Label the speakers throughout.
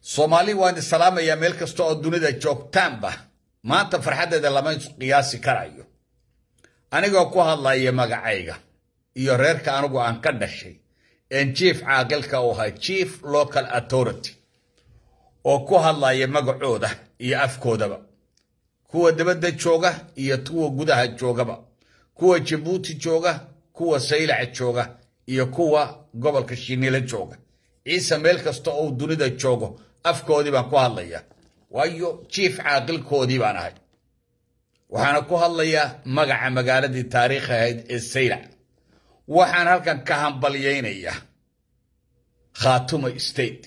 Speaker 1: soomaali waan isalaamayaa meel kasta oo dunida joogtaanba maanta farxaddeeda lama isqiyaasi karayo anigoo ku hadlaya magacayga iyo reerka anigu aan ka dhashay een jief caaqilka u ahaa jief local authority oo ku hadlaya magacooda iyo afkoodaba kuwa dabadda jooga iyo kuwa gudaha joogaba kuwa Djibouti jooga kuwa Sailac jooga iyo kuwa gobolka Shinile jooga ciise meel kasta oo dunida joogo afkoodii baan ku hadlayaa waayo jiif caaqilkoodii baan ahay waxaana ku hadlayaa magaca magaaladii taariikhi ahayd ee Sailac waxaan halkan ka hambalyaynayaa khaatuma state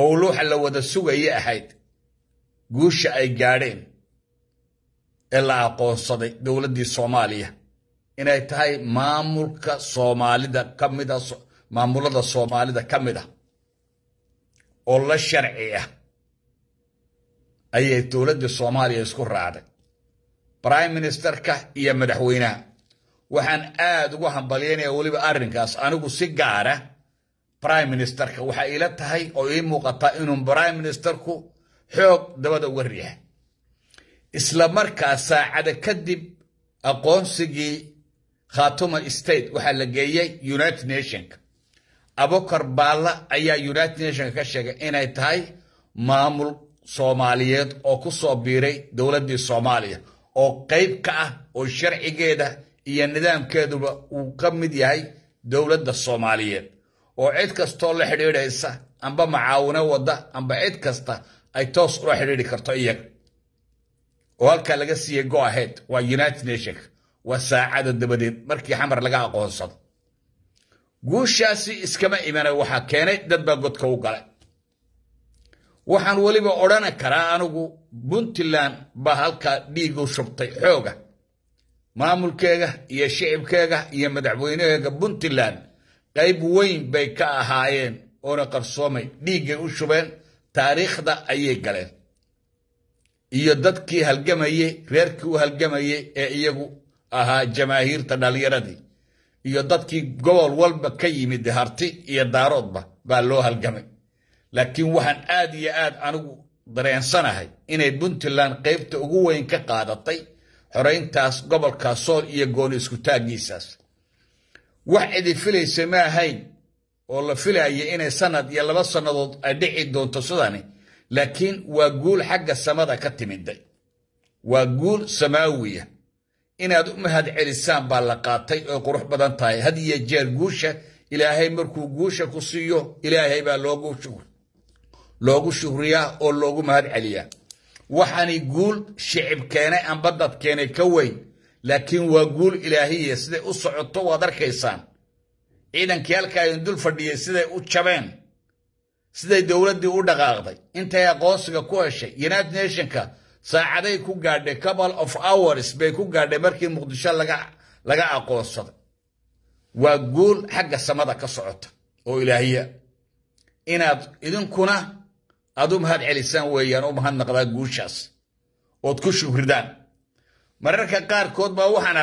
Speaker 1: oo luuxa la wada sugaya ahayd guusha ay gaadheen ee la aqoonsaday dowladdii soomaaliya inay tahay maamulka soomaalida ka mid a maamulada soomaalida ka mid ah oo la sharci ah ayay dowladda soomaaliya isku raacday brime ministerka iyo madaxweynaha waxaan aad ugu hambalyaynayaa weliba arrinkaas anigu si gaara brime ministerka waxaa iila tahay oo ii muuqataa inuu brime ministerku xoog dabada uga riixay isla markaa saacada kadib aqoonsigii khatuma state waxaa la geeyey united nationka abokor baalla ayaa united nationka ka sheegay inay tahay maamul soomaaliyeed oo ku soo biiray dowladdii soomaaliya oo qayb ka ah oo sharcigeeda iyo nidaamkeeduba uu ka mid yahay dowladda soomaaliyeed oo cid kastoo la xidhiidhaysa amba macaawino wadda amba cid kasta ay toos ula xidhiidhi karto iyaga oo halkaa laga siiyey go ahead waa united nation waa saacada dabadeed markii xamar laga aqoonsado guushaasi iskama imana waxaa keenay dad baa godka u galay waxaan weliba odhana karaa anigu puntland baa halkaa dhiigu shubtay xooga maamulkeega iyo shicibkeega iyo madaxweynaheega puntland qayb weyn bay ka ahaayeen oona qabsoomay dhiiggay u shubeen taariikhda ayay galeen iyo dadkii halgamaye reerkii u halgamaye ee iyagu ahaa jamaahiirta dhalinyaradii iyo dadkii gobol walba ka yimid harti iyo daaroodba baa loo halgamay laakiin waxaan aad iyo aad anigu dareensanahay inay puntland qaybta ugu weyn ka qaadatay xorayntaas gobolka sool iyo gooni iskutaagiisaas wax cidi filaysa ma ahayn oo la filaaya inay sanad iyo laba sannadood ay dhici doonto sidani لكن waa xagga samada ka timidday waa guul samaawiya inaad u mahad celisaan baa la qaatay oo qurux badan tahay had iyo jeer guusha ilaahay markuu guusha ku siiyo ilaahay baa loogu shuhriyaa oo loogu mahad celiyaa waxaanay guul shicib keenay amba dad keenay ka weyn laakiin waa guul ilaahiya siday u socoto waad arkaysaan ciidankii halkaa idin dul fadhiyey siday u jabeen سيدي دولت دي ودغا غضي انت يا قوسك كوشي يناد نيشنكا ساعدي كو قاردي كبال اوف اوارس بي كو قاردي مركي مقدشا لغا لغا اقوص صدق وقول حق السمادة كصعود او الهية اناد اذن كنا ادوم هاد عليسان ويان او مهان نقضا قوشاس او تكوشو هردان مرركا قار كود باوحان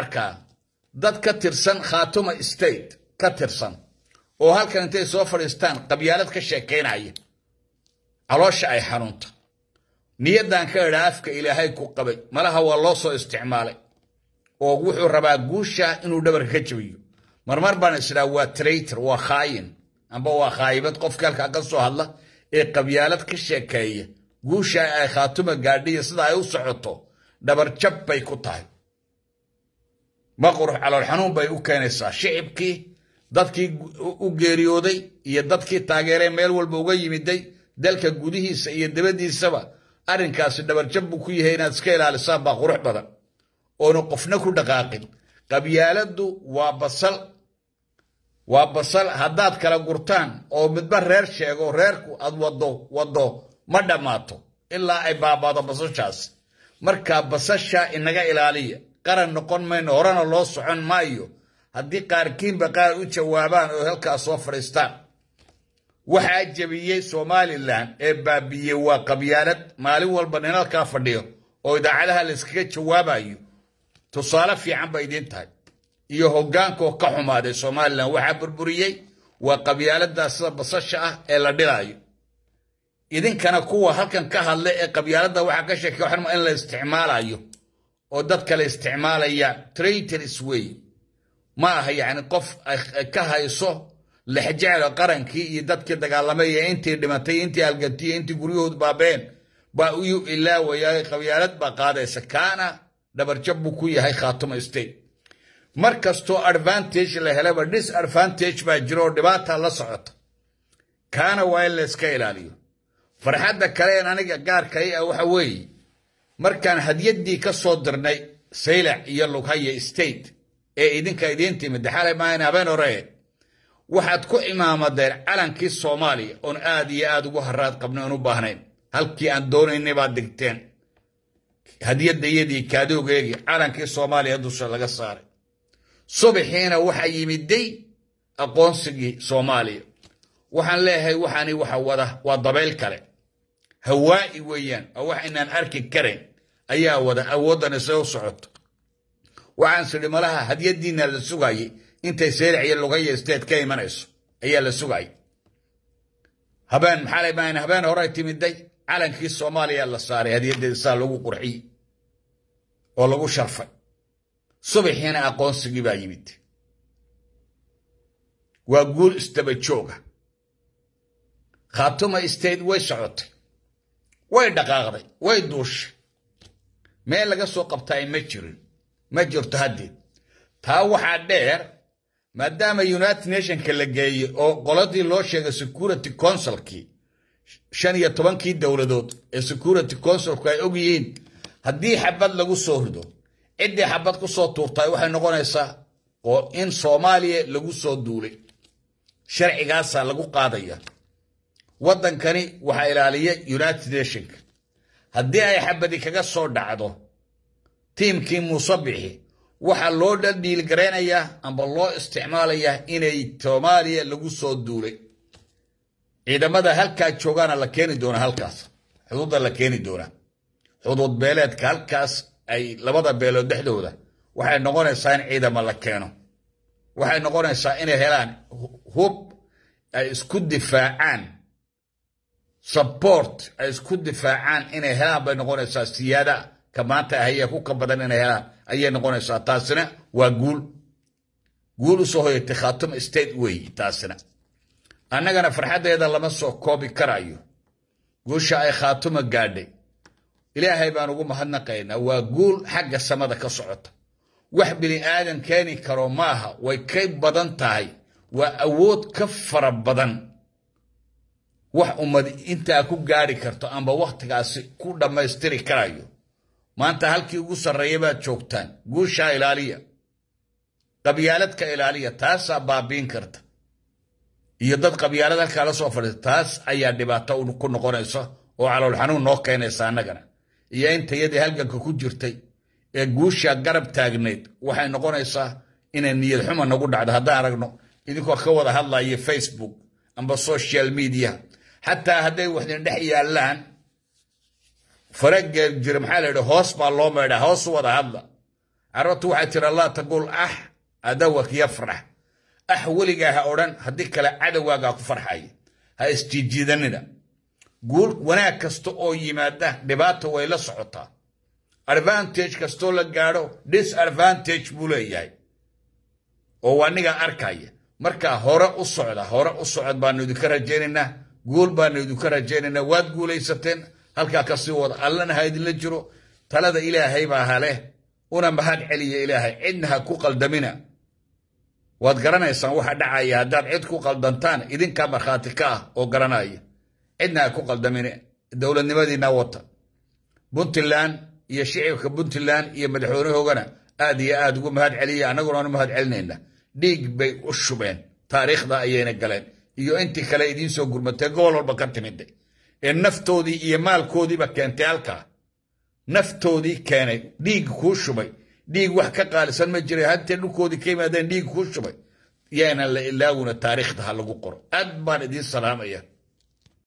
Speaker 1: oo halkan intay soo fadhiistaan qabyaalad ka sheekaynaya caloosha ay xanuunta niyaddan ka idha afka ilaahay ku qabay malaha waa loo soo isticmaalay oo wuxuu rabaa guusha inuu dhabarka ka jabiyo marmar baan isdhaa waa traitor waa khaayin amba waa khaayibad qofka halkaa ka soo hadla ee qabyaalad ka sheekeeya guusha ay khaatuma gaadhiya sida ay u socoto dhabarjab bay ku tahay ma qurux calool xanuun bay u keenaysaa shicibkii dadkii u geeriyooday iyo dadkii taageeree meel walba uga yimiday dalka gudihiisa iyo dabadiisaba arrinkaasi dhabarjab buu ku yahay inaad iska ilaalisaan baa qurux badan oonu qofna ku dhaqaaqin qabyaaladdu waa basal waa basal haddaad kala gurtaan oo midba reer sheego reerku aad wado waddo ma dhammaato ilaa ay baabaado basashaas markaa basasha inaga ilaaliya qaran noqon mayno horena loo socon maayo haddii qaarkiinba qaar u jawaabaan oo halkaas soo fadhiistaan waxaa jebiyey somalilan ee baabiyey waa qabyaalad maalin walba nin halkaa fadhiyo oo idaacadaha layskaga jawaabayo tusaale fiican ba idiin tahay iyo hogaankoo ka xumaaday somalilan waxaa burburiyey waa qabyaalada sida basasha ah ee la dhilaayo idinkana kuwa halkan ka hadla ee qabyaalada waxaa ka sheekay waxnimo in la isticmaalayo oo dadka la isticmaalaya traitors weeye ما هي يعني قف كهيصو لحجعل قرن كي يدد كده قال لما يا انتي دمتي انتي القتي انتي قريود بابين باويو إلا ويا قويالات باقادة سكانة دبر جبو كوي هاي خاتم استي مركز تو ارفانتيج لهلا ديس ارفانتيج باجرو دباتا لصعط كان وايل لسكي لاليو فرحاد دكالين انا قار كي او حوي مركان هديد دي سيلع يلو هاي استيت إيدين كإيدين تيم الدحالة ما ينابين ورين واحد كو إمام الدير علن كي الصومالي أن آدي آد وهرات قبل أن أباهنين هل كي أن دون إني بعد دكتين هدية دي يدي كادو غيغي علن كي الصومالي هدوش على قصار صبحين وحي مدي أقونسي صومالي وحن له وحني وحا ودا ودبيل كلي هوائي ويان أو وحن أن أركي كرين أيا ودا أو ودا نسيو صعود وعن سلم لها هدي الدين للسوغاي انت سيرع يلغي استاد كاي مانيس هي للسوغاي هبان حالي باين هبان ورايتي من دي على انكي الصومالي يلا صاري هدي الدين سالوغو قرحي ولوغو شرفي صبح هنا اقون سجي باي واقول استبتشوغا خاتم استاد وي شغط وي دقاغري وي دوش ما لقى سوق بتاعي ما مجر تهدي تاوحا دير مادام يونات نيشن كالجاي او غلطي لوشا سكورتي كونسل كي كي طبانكي دولدود سكورتي كونسل كي اوجيين هدي حبات لغو صوردو ادي حبات كوصو تورتاي طيب وحا نغونيسا او ان صوماليا لغو صو دولي شرعي غاسا لغو قاضية ودن كاني وحا يونات نيشن هدي اي حبات كغا صور دعادو tiimkii muusabixi waxaa loo dhadhiilgaraynayaa amba loo isticmaalayaa inay toomaaliya lagu soo duulay ciidamada halkaa joogaana la keeni doonaa halkaas xuduudda la keeni doonaa xuduud beeleedka halkaas ay labada beelood dhexdooda waxay noqonaysaa in ciidama la keeno waxay noqonaysaa inay helaan hub ay isku difaacaan support ay isku difaacaan inay helaan bay noqonaysaa siyaada كمان تهيا كوكا بدن انا هلا ايا نغون اسا تاسنا وقول قول سوهي تخاتم استيت وي تاسنا انا غانا فرحادة يدا لما سوه كوبي كرايو قوشا اي خاتم قادي إليه هيبان وقوم هنا قينا وقول حق السمادة كصعوت وحبلي آدم كاني كروماها ويكيب بدن تاي وأود كفر بدن وح أمدي إنت أكو قاري كرتو أنبا وقتك أسي كودا ما يستري كرايو maanta halkii ugu sarreeya baad joogtaan guushaa ilaaliya qabyaaladka ilaaliya taasaa baabiin karta iyo dad qabyaalad halkaa la soo fadhiisa taas ayaa dhibaato ku noqonaysa oo xanuun noo keenaysa annagana iyo intayadii halganka ku jirtay ee guushaa garab taagneyd waxay noqonaysaa inay niyad xuma nagu dhacdo haddaan aragno idinkoo ka wada hadlaya facebook amba social media xataa hadday waxdin dhex yaallaan faraga jira maxaa la yidhi hoos baa loo maydhaa hoos u wada hadla carabtu waxaa jira laa taqul ax adawak yafrax ax weligaa ha odhan haddii kale cadowgaagaa ku farxaya ha isjiijiidanina guul wanaag kasta oo yimaada dhibaata way la socotaa advantage kastoo la gaadho disadvantage buu leeyahay oo waa nigaa arkaya marka hore u socda hore u socod baanu idinka rajaynaynaa guul baanu idinka rajaynaynaa waad guulaysateen halkaa ka sii wada allana ha idinla jiro talada ilaahay baa haleh una mahad celiya ilaahay cidna ha ku qaldamina waad garanaysaan waxa dhacaya haddaad cid ku qaldantaan idinkaa markhaati ka ah oo garanaya cidna ha ku qaldamine dowladnimadiina wata puntland iyo shicibka puntland iyo madaxweynehoogana aad iyo aad ugu mahad celiya annaguna aanu mahad celinayna dhiig bay u shubeen taariikhda ayayna galeen iyo intii kale idiin soo gurmatay gobol walba ka timida النفتودي إيه مال كودي بكنت ألكا نفتودي كاني ديك خوش شوي ديك وح سن مجري هاد تلو كودي كيما دين ديك خوش يعني اللي إلا التاريخ ده هلقو قر أدبان دي السلام إياه